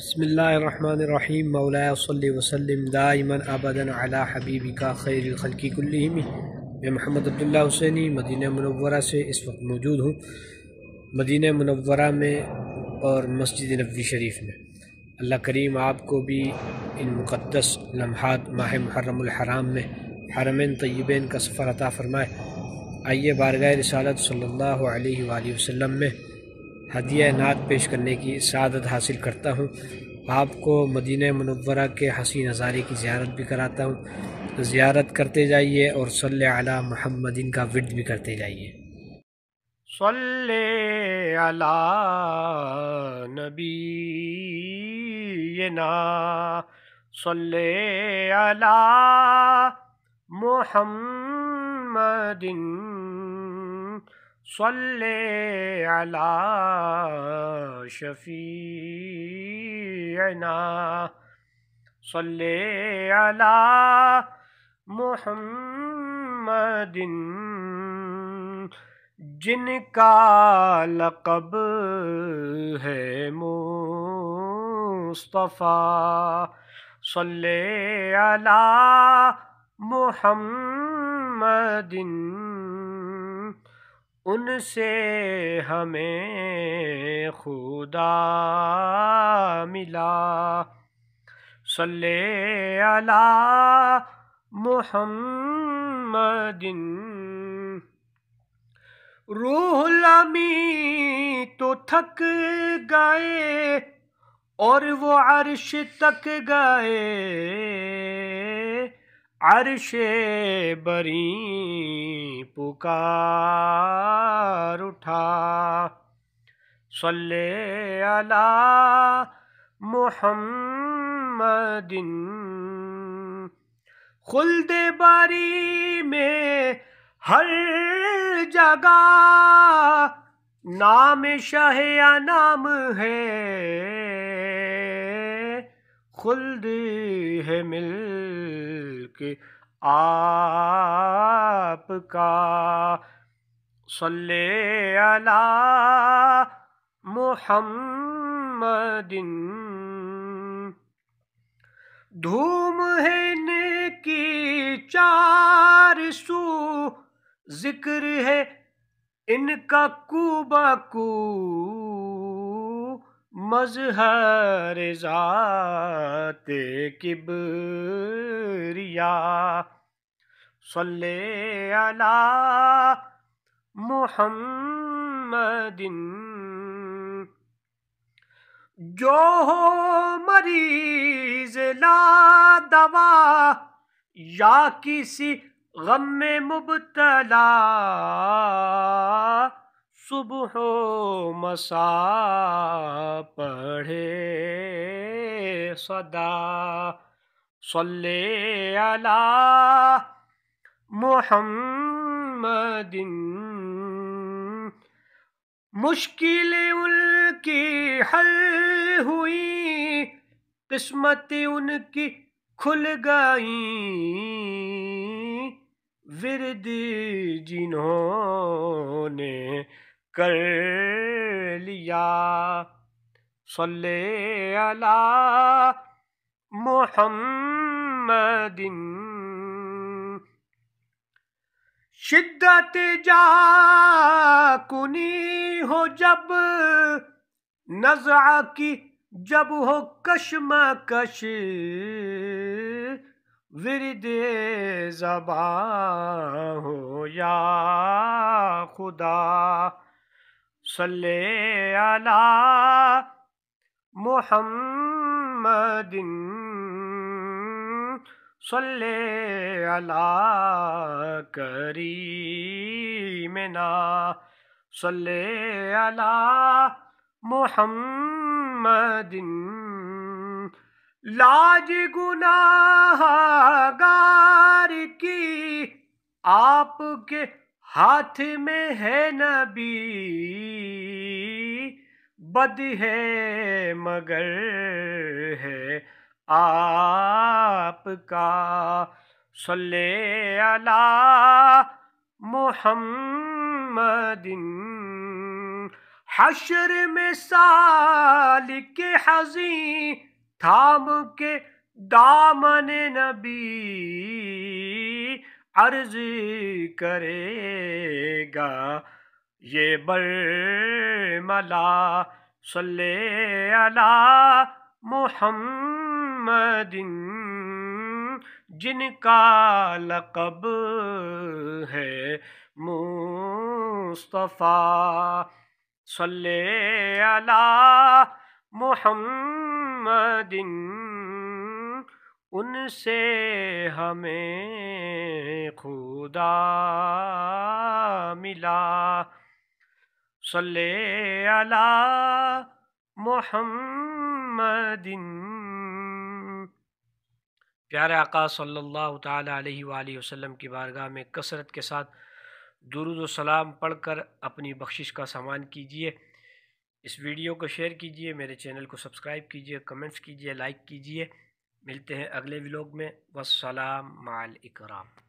بسم اللہ الرحمن الرحیم مولا صلی وسلم داً آباد علی حبیبی کا خیر الخلقی خلقی میں محمد عبداللہ حسینی مدینہ منورہ سے اس وقت موجود ہوں مدینہ منورہ میں اور مسجد نبوی شریف میں اللہ کریم آپ کو بھی ان مقدس لمحات ماہ محرم الحرام میں حرمین طیبین کا سفر عطا فرمائے آئیے بارگاہ رسالت صلی اللہ علیہ وآلہ وسلم میں ہدیہ نعت پیش کرنے کی سعادت حاصل کرتا ہوں آپ کو مدینہ منورہ کے حسین نظارے کی زیارت بھی کراتا ہوں زیارت کرتے جائیے اور صلی علی محمد کا ورد بھی کرتے جائیے صلی علی نبی نا صلی علی محمد صلی علی شفیعنا صلی علی محمد جن کا لقب ہے مصطفیٰ صلی علی محمد ان سے ہمیں خدا ملا صلی علی محمد روح لامی تو تھک گئے اور وہ عرش تک گئے عرش بری پکار صلی اللہ محمد خلد باری میں ہر جگہ نام شاہ یا نام ہے خلد ہے مل کے آپ کا صلی اللہ محمد دھوم ہے نیکی چار سو ذکر ہے ان کا کوب کو مظہر ذات کبریا صلی آلہ محمد جو ہو مریض لا دوا یا کسی غم میں مبتلا صبح و مسا پڑھے صدا صلی علی محمد مشکلیں ان کی حل ہوئی قسمت ان کی کھل گئی ورد جنہوں نے کر لیا صلی اللہ محمد شدت جا کنی ہو جب نزع کی جب ہو کشم کش ورد ہو یا خدا صلی علی محمد صلی اللہ کری منا سلح اللہ محمد لاج گناہ گار کی آپ کے ہاتھ میں ہے نبی بد ہے مگر ہے آپ کا صلی اللہ محمد حشر میں سال کے تھام کے دامن نبی عرض کرے گا یہ برملا صلی علی اللہ محمد جن کا لقب ہے مصطفیٰ صلی علی محمد ان سے ہمیں خدا ملا صلی علی محمد پیارے آقا صلی اللہ تعالیٰ علیہ وآلہ وسلم کی بارگاہ میں کثرت کے ساتھ درود و سلام پڑھ کر اپنی بخشش کا سامان کیجیے اس ویڈیو کو شیئر کیجیے میرے چینل کو سبسکرائب کیجیے کمنٹس کیجیے لائک کیجیے ملتے ہیں اگلے ویلوگ میں والسلام مع الاکرام